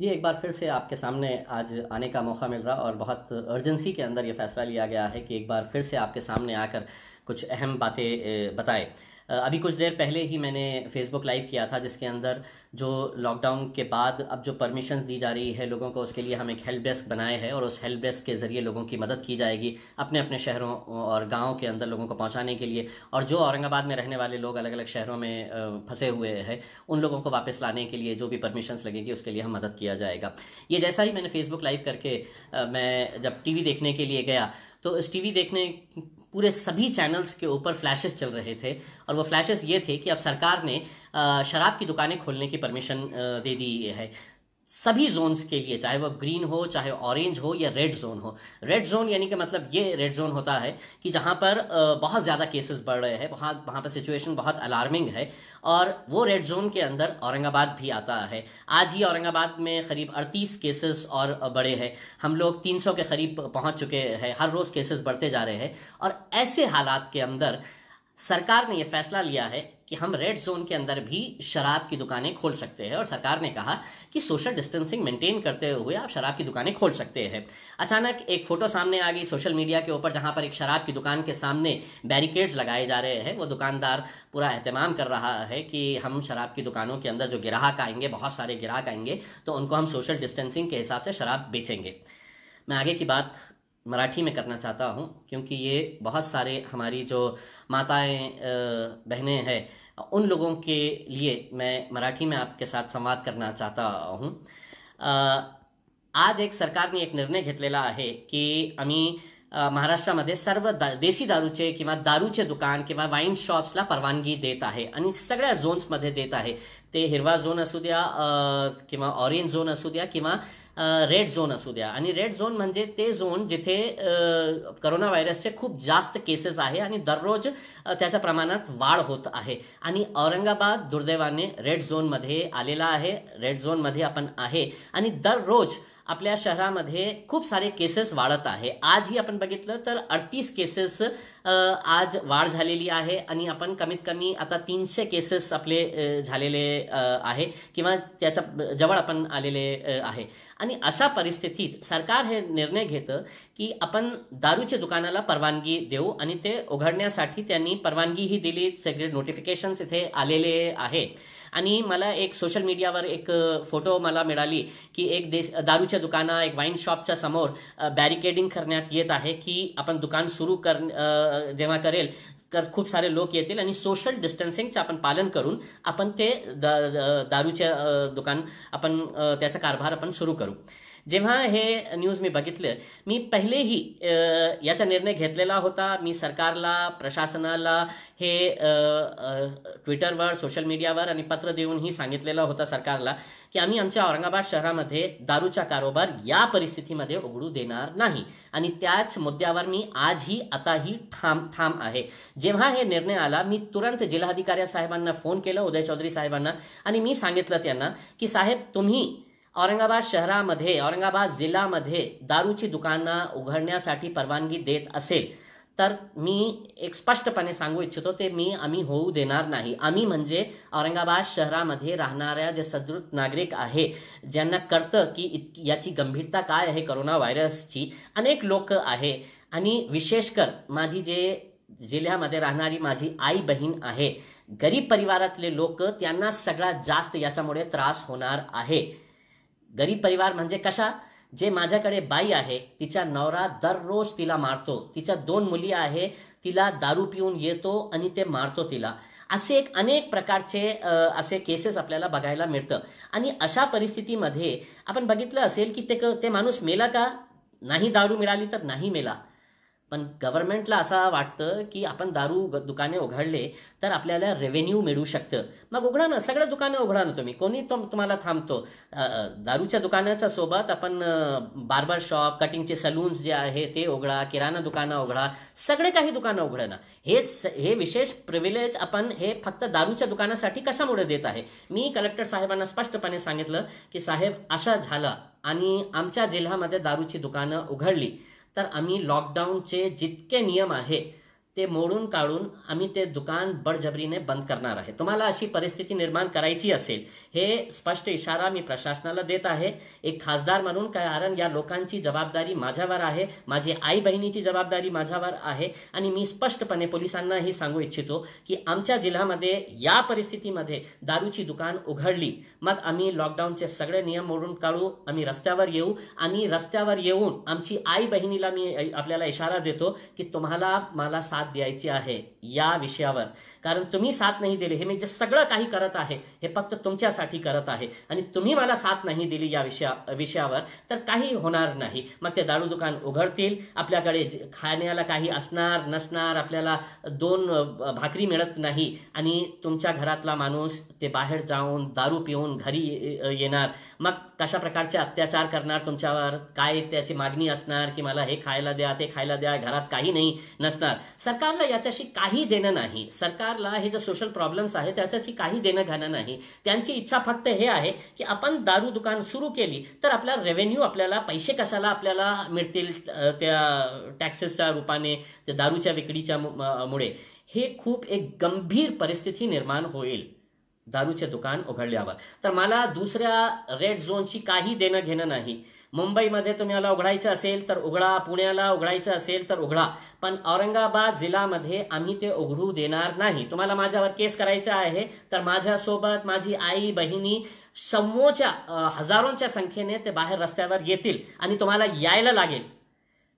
जी एक बार फिर से आपके सामने आज आने का मौका मिल रहा और बहुत अर्जेंसी के अंदर ये फैसला लिया गया है कि एक बार फिर से आपके सामने आकर कुछ अहम बातें बताएं अभी कुछ देर पहले ही मैंने फेसबुक लाइव किया था जिसके अंदर जो लॉकडाउन के बाद अब जो परमिशन दी जा रही है लोगों को उसके लिए हम एक हेल्प डेस्क बनाए हैं और उस हेल्प डेस्क के ज़रिए लोगों की मदद की जाएगी अपने अपने शहरों और गाँव के अंदर लोगों को पहुँचाने के लिए और जो औरंगाबाद में रहने वाले लोग अलग अलग शहरों में फंसे हुए हैं उन लोगों को वापस लाने के लिए जो भी परमिशंस लगेगी उसके लिए हम मदद किया जाएगा ये जैसा ही मैंने फेसबुक लाइव करके मैं जब टी देखने के लिए गया तो इस टीवी देखने पूरे सभी चैनल्स के ऊपर फ्लैशेस चल रहे थे और वो फ्लैशेस ये थे कि अब सरकार ने शराब की दुकानें खोलने की परमिशन दे दी है सभी जोन्स के लिए चाहे वह ग्रीन हो चाहे ऑरेंज हो या रेड जोन हो रेड जोन यानी कि मतलब ये रेड जोन होता है कि जहाँ पर बहुत ज़्यादा केसेस बढ़ रहे हैं वहाँ वहाँ पर सिचुएशन बहुत अलार्मिंग है और वो रेड जोन के अंदर औरंगाबाद भी आता है आज ही औरंगाबाद में करीब अड़तीस केसेस और बड़े हैं हम लोग 300 के करीब पहुँच चुके हैं हर रोज़ केसेस बढ़ते जा रहे हैं और ऐसे हालात के अंदर सरकार ने यह फैसला लिया है कि हम रेड जोन के अंदर भी शराब की दुकानें खोल सकते हैं और सरकार ने कहा कि सोशल डिस्टेंसिंग मेंटेन करते हुए आप शराब की दुकानें खोल सकते हैं अचानक एक फोटो सामने आ गई सोशल मीडिया के ऊपर जहां पर एक शराब की दुकान के सामने बैरिकेड्स लगाए जा रहे हैं वो दुकानदार पूरा अहतमाम कर रहा है कि हम शराब की दुकानों के अंदर जो ग्राहक आएंगे बहुत सारे ग्राहक आएंगे तो उनको हम सोशल डिस्टेंसिंग के हिसाब से शराब बेचेंगे मैं आगे की बात मराठी में करना चाहता हूँ क्योंकि ये बहुत सारे हमारी जो माताएं बहनें हैं उन लोगों के लिए मैं मराठी में आपके साथ संवाद करना चाहता हूँ आज एक सरकार ने एक निर्णय घेतलेला आहे की आम्ही महाराष्ट्रामध्ये सर्व दा देशी दारूचे किंवा दारूचे दुकान किंवा वाईन शॉप्सला परवानगी देत आहे आणि सगळ्या झोन्समध्ये देत आहे ते हिरवा झोन असू द्या किंवा ऑरेंज झोन असू द्या किंवा रेड झोन असू द्या आणि रेड झोन म्हणजे ते झोन जिथे करोना व्हायरसचे खूप जास्त केसेस आहे आणि दररोज त्याच्या प्रमाणात वाढ होत आहे आणि औरंगाबाद दुर्दैवाने रेड झोनमध्ये आलेला आहे रेड झोनमध्ये आपण आहे आणि दररोज आपल्या शहरामध्ये खूप सारे केसेस वाढत आहे आजही आपण बघितलं तर अडतीस केसेस आज वाढ झालेली आहे आणि आपण कमीत कमी आता तीनशे केसेस आपले झालेले आहे किंवा त्याच्या जवळ आपण आलेले आहे आणि अशा परिस्थितीत सरकार हे निर्णय घेतं की आपण दारूच्या दुकानाला परवानगी देऊ आणि ते उघडण्यासाठी त्यांनी परवानगीही दिली सगळे नोटिफिकेशन्स इथे आलेले आहे आणि मला एक सोशल मीडियावर एक फोटो मला मिळाली की एक देश दारूच्या दुकाना एक वाईन शॉपच्या समोर बॅरिकेडिंग करण्यात येत आहे की आपण दुकान सुरू कर जेव्हा करेल तर खूप सारे लोक येतील आणि सोशल डिस्टन्सिंगचं आपण पालन करून आपण ते दारूच्या दुकान आपण त्याचा कारभार आपण सुरू करू जेव्हा हे न्यूज मी बघितलं मी पहिलेही याचा निर्णय घेतलेला होता मी सरकारला प्रशासनाला हे ट्विटरवर सोशल मीडियावर आणि पत्र देऊनही सांगितलेलं होता सरकारला की आम्ही आमच्या औरंगाबाद शहरामध्ये दारूचा कारोबार या परिस्थितीमध्ये उघडू देणार नाही आणि त्याच मुद्द्यावर मी आजही आताही ठाम ठाम आहे जेव्हा हे निर्णय आला मी तुरंत जिल्हाधिकारी साहेबांना फोन केला उदय चौधरी साहेबांना आणि मी सांगितलं त्यांना की साहेब तुम्ही औरंगाबाद शहरामध्ये औरंगाबाद जिल्ह्यामध्ये दारूची दुकानं उघडण्यासाठी परवानगी देत असेल तर मी एक स्पष्टपणे सांगू इच्छितो ते मी आम्ही होऊ देणार नाही आम्ही म्हणजे औरंगाबाद शहरामध्ये राहणाऱ्या जे सदृत नागरिक आहे ज्यांना कळतं की इत याची गंभीरता काय आहे करोना व्हायरसची अनेक लोक आहे आणि विशेषकर माझी जे जिल्ह्यामध्ये राहणारी माझी आई बहीण आहे गरीब परिवारातले लोक त्यांना सगळ्यात जास्त याच्यामुळे त्रास होणार आहे गरीब परिवार म्हणजे कशा जे माझ्याकडे बाई आहे तिचा नवरा दररोज तिला मारतो तिच्या दोन मुली आहे तिला दारू पिऊन येतो आणि ते मारतो तिला असे एक अनेक प्रकारचे असे केसेस आपल्याला बघायला मिळतं आणि अशा परिस्थितीमध्ये आपण बघितलं असेल की ते ते माणूस मेला का नाही दारू मिळाली तर नाही मेला पण गव्हर्नमेंटला असं वाटतं की आपण दारू दुकाने उघडले तर आपल्याला रेव्हेन्यू मिळू शकतं मग उघडा ना सगळ्या दुकानं उघडा ना तुम्ही कोणी तुम्हाला थांबतो दारूच्या दुकानाच्या सोबत आपण बार्बर शॉप कटिंगचे सलून्स जे आहे ते उघडा किराणा दुकानं उघडा सगळे काही दुकानं उघडा ना हे हे विशेष प्रिव्हिलेज आपण हे फक्त दारूच्या दुकानासाठी कशामुळे देत आहे मी कलेक्टर साहेबांना स्पष्टपणे सांगितलं की साहेब अशा झालं आणि आमच्या जिल्ह्यामध्ये दारूची दुकानं उघडली तर आम्ही लॉकडाऊनचे जितके नियम आहे ते मोडून काढून आम्ही ते दुकान बडजबरीने बंद करणार आहे तुम्हाला अशी परिस्थिती निर्माण करायची असेल हे स्पष्ट इशारा मी प्रशासनाला देत आहे एक खासदार म्हणून कारण या लोकांची जबाबदारी माझ्यावर आहे माझी आई बहिणीची जबाबदारी माझ्यावर आहे आणि मी स्पष्टपणे पोलिसांनाही सांगू इच्छितो की आमच्या जिल्ह्यामध्ये या परिस्थितीमध्ये दारूची दुकान उघडली मग आम्ही लॉकडाऊनचे सगळे नियम मोडून काढू आम्ही रस्त्यावर येऊ आणि रस्त्यावर येऊन आमची आई बहिणीला मी आपल्याला इशारा देतो की तुम्हाला मला साथ साथ द्यायची आहे या विषयावर कारण तुम्ही साथ नाही दिली हे मी जे सगळं काही करत आहे हे फक्त तुमच्यासाठी करत आहे आणि तुम्ही मला साथ नाही दिली या विषया विषयावर तर काही होणार नाही मग ते दारू दुकान उघडतील आपल्याकडे खाण्याला काही असणार नसणार आपल्याला दोन भाकरी मिळत नाही आणि तुमच्या घरातला माणूस ते बाहेर जाऊन दारू पिऊन घरी येणार मग कशा प्रकारचे अत्याचार करणार तुमच्यावर काय त्याची मागणी असणार की मला हे खायला द्या ते खायला द्या घरात काही नाही नसणार सरकारला याच्याशी काही देणं नाही सरकारला हे जे सोशल प्रॉब्लेम्स आहे त्याच्याशी काही देणं घेणं नाही त्यांची इच्छा फक्त हे आहे की आपण दारू दुकान सुरू केली तर आपला रेव्हेन्यू आपल्याला पैसे कशाला आपल्याला मिळतील त्या टॅक्सेसच्या रूपाने त्या दारूच्या विक्रीच्या मुळे हे खूप एक गंभीर परिस्थिती निर्माण होईल दारूचे दुकान उघडल्यावर तर मला दुसऱ्या रेड झोनची काही देणं घेणं नाही मुंबईमध्ये तुम्हाला उघडायचं असेल तर उघडा पुण्याला उघडायचं असेल तर उघडा पण औरंगाबाद जिल्ह्यामध्ये आम्ही ते उघडू देणार नाही तुम्हाला माझ्यावर केस करायचा आहे तर माझ्यासोबत माझी आई बहिणी समोरच्या हजारोंच्या संख्येने ते बाहेर रस्त्यावर येतील आणि तुम्हाला यायला लागेल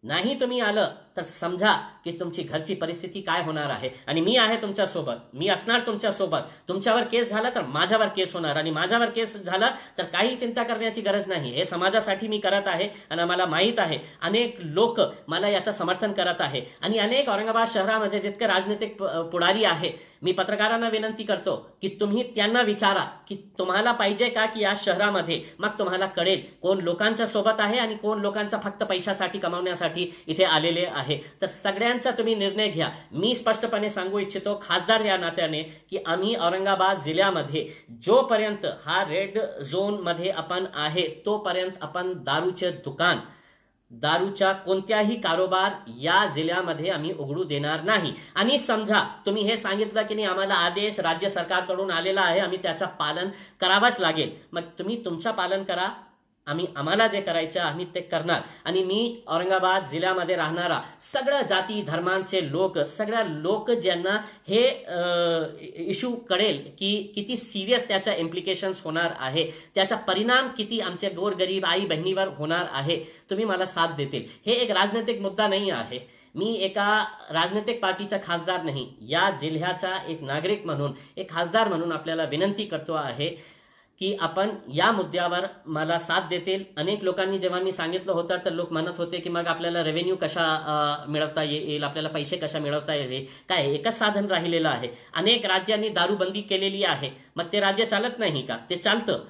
नाही तुम्ही आलं तर समजा की तुमची घरची परिस्थिती काय होणार आहे आणि मी आहे तुमच्यासोबत मी असणार तुमच्यासोबत तुमच्यावर केस झाला तर माझ्यावर केस होणार आणि माझ्यावर केस झाला तर काही चिंता करण्याची गरज नाही हे समाजासाठी मी करत आहे आणि मला माहीत आहे अनेक लोक मला याचं समर्थन करत आहे आणि अनेक औरंगाबाद शहरामध्ये जितके राजनैतिक पुढारी आहे मी पत्रकारांना विनंती करतो की तुम्ही त्यांना विचारा की तुम्हाला पाहिजे का की या शहरामध्ये मग तुम्हाला कळेल कोण लोकांच्या सोबत आहे आणि कोण लोकांचा फक्त पैशासाठी कमावण्यासाठी इथे आलेले आहे आहे तर सगळ्यांचा तुम्ही निर्णय घ्या मी स्पष्टपणे सांगू इच्छितो खासदार या नात्याने की आम्ही औरंगाबाद जिल्ह्यामध्ये जोपर्यंत हा रेड मध्ये आपण आहे तोपर्यंत आपण दारूचे दुकान दारूचा कोणत्याही कारोबार या जिल्ह्यामध्ये आम्ही उघडू देणार नाही आणि समजा तुम्ही हे सांगितलं की नाही आम्हाला आदेश राज्य सरकारकडून आलेला आहे आम्ही त्याचा पालन करावाच लागेल मग तुम्ही तुमचा पालन करा आम्ही आम्हाला जे करायचं आम्ही ते करणार आणि मी औरंगाबाद जिल्ह्यामध्ये राहणारा सगळ्या जाती धर्मांचे लोक सगळ्या लोक ज्यांना हे इशू कळेल की किती सिरियस त्याच्या इम्प्लिकेशन्स होणार आहे त्याचा परिणाम किती आमच्या गोरगरीब आई बहिणीवर होणार आहे तुम्ही मला साथ देतील हे एक राजनैतिक मुद्दा नाही आहे मी एका राजनैतिक पार्टीचा खासदार नाही या जिल्ह्याचा एक नागरिक म्हणून एक खासदार म्हणून आपल्याला विनंती करतो आहे की आपण या मुद्द्यावर मला साथ देतील अनेक लोकांनी जेव्हा मी सांगितलं होतं तर लोक म्हणत होते की मग आपल्याला रेव्हेन्यू कशा मिळवता येईल आपल्याला पैसे कशा मिळवता येईल काय एकच साधन राहिलेलं आहे अनेक राज्यांनी दारूबंदी केलेली आहे मग ते राज्य चालत नाही का ते चालतं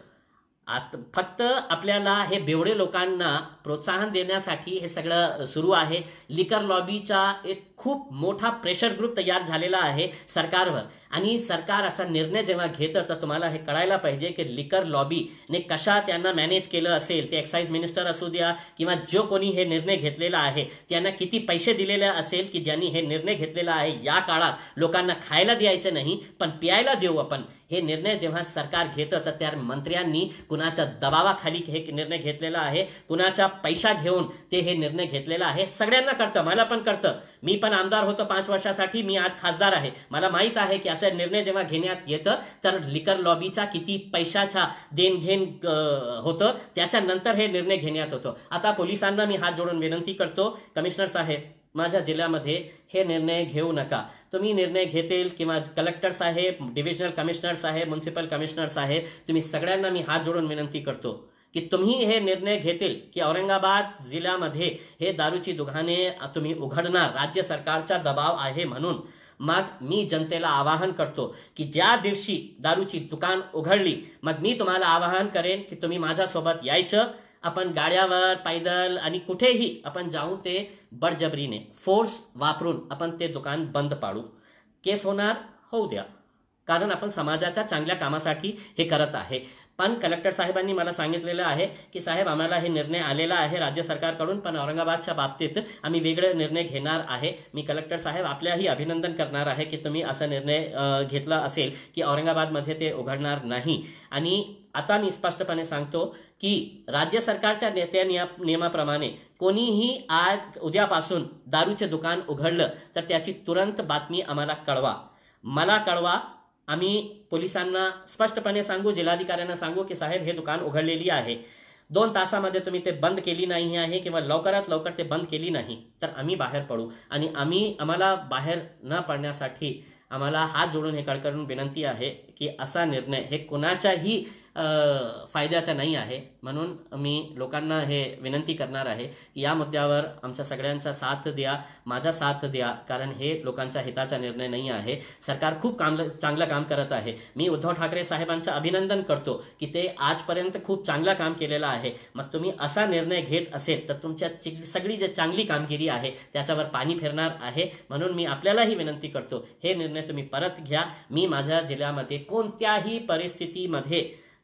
आत फक्त आपल्याला हे बेवडे लोकांना प्रोत्साहन देण्यासाठी हे सगळं सुरू आहे लिकर लॉबीचा एक खूप मोठा प्रेशर ग्रुप तयार झालेला आहे सरकारवर आणि सरकार असा निर्णय जेव्हा घेतं तर तुम्हाला हे कळायला पाहिजे की लिकर लॉबीने कशा त्यांना मॅनेज केलं असेल ते एक्साइज मिनिस्टर असू द्या किंवा जो कोणी हे निर्णय घेतलेला आहे त्यांना किती पैसे दिलेले असेल की ज्यांनी हे निर्णय घेतलेला आहे या काळात लोकांना खायला द्यायचं नाही पण प्यायला देऊ आपण हे निर्णय जेव्हा सरकार घेतं तर त्या मंत्र्यांनी कुणाच्या दबावाखाली हे निर्णय घेतलेला आहे कुणाचा पैसा घेऊन ते हे निर्णय घेतलेला आहे सगळ्यांना करतं मला पण करतं मी पण आमदार होतो पाच वर्षासाठी मी आज खासदार आहे मला माहीत आहे की असे निर्णय जेव्हा घेण्यात येतं तर लिकर लॉबीचा किती पैशाचा देणघेण होतं त्याच्यानंतर हे निर्णय घेण्यात होतो आता पोलिसांना मी हात जोडून विनंती करतो कमिशनर साहेब माझ्या जिल्ह्यामध्ये हे निर्णय घेऊ नका तुम्ही निर्णय घेतील किंवा कलेक्टर साहेब डिव्हिजनल कमिशनर साहेब म्युन्सिपल कमिशनर साहेब तुम्ही सगळ्यांना मी हात जोडून विनंती करतो की तुम्ही हे निर्णय घेतील की औरंगाबाद जिल्ह्यामध्ये हे दारूची दुकाने तुम्ही उघडणार राज्य सरकारचा दबाव आहे म्हणून मग मी जनतेला आवाहन करतो की ज्या दिवशी दारूची दुकान उघडली मग मी तुम्हाला आवाहन करेन की तुम्ही माझ्यासोबत यायचं आपण गाड्यावर पैदल आणि कुठेही आपण जाऊ ते बडजबरीने फोर्स वापरून आपण ते दुकान बंद पाडू केस होणार होऊ द्या कारण आपण समाजाच्या चांगल्या कामासाठी हे करत आहे पण कलेक्टर साहेबांनी मला सांगितलेलं आहे की साहेब आम्हाला हे निर्णय आलेला आहे राज्य सरकारकडून पण औरंगाबादच्या बाबतीत आम्ही वेगळे निर्णय घेणार आहे मी कलेक्टर साहेब आपल्याही अभिनंदन करणार आहे की तुम्ही असा निर्णय घेतला असेल की औरंगाबादमध्ये ते उघडणार नाही आणि आता मी स्पष्टपणे सांगतो की राज्य सरकारच्या नेत्या नियमाप्रमाणे कोणीही आज उद्यापासून दारूचे दुकान उघडलं तर त्याची तुरंत बातमी आम्हाला कळवा मला कळवा आम्ही पोलिसांना स्पष्टपणे सांगू जिल्हाधिकाऱ्यांना सांगू की साहेब हे दुकान उघडलेली आहे दोन तासामध्ये तुम्ही ते बंद केली नाही आहे किंवा लवकरात लवकर ते बंद केली नाही तर आम्ही बाहेर पडू आणि आम्ही आम्हाला बाहेर न पडण्यासाठी आम्हाला हात जोडून हे करून विनंती आहे की असा निर्णय हे कोणाच्याही फायद्याचा नाही आहे म्हणून मी लोकांना हे विनंती करणार आहे की या मुद्द्यावर आमच्या सगळ्यांचा साथ द्या माझा साथ द्या कारण हे लोकांच्या हिताचा निर्णय नाही आहे सरकार खूप काम चांगलं काम करत आहे मी उद्धव ठाकरे साहेबांचं अभिनंदन करतो की ते आजपर्यंत खूप चांगलं काम केलेलं आहे मग तुम्ही असा निर्णय घेत असेल तर तुमच्या सगळी जे चांगली कामगिरी आहे त्याच्यावर पाणी फिरणार आहे म्हणून मी आपल्यालाही विनंती करतो हे निर्णय तुम्ही परत घ्या मी माझ्या जिल्ह्यामध्ये कोणत्याही परिस्थितीमध्ये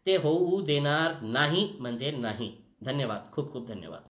ते होऊ देणार नाही म्हणजे नाही धन्यवाद खूप खूप धन्यवाद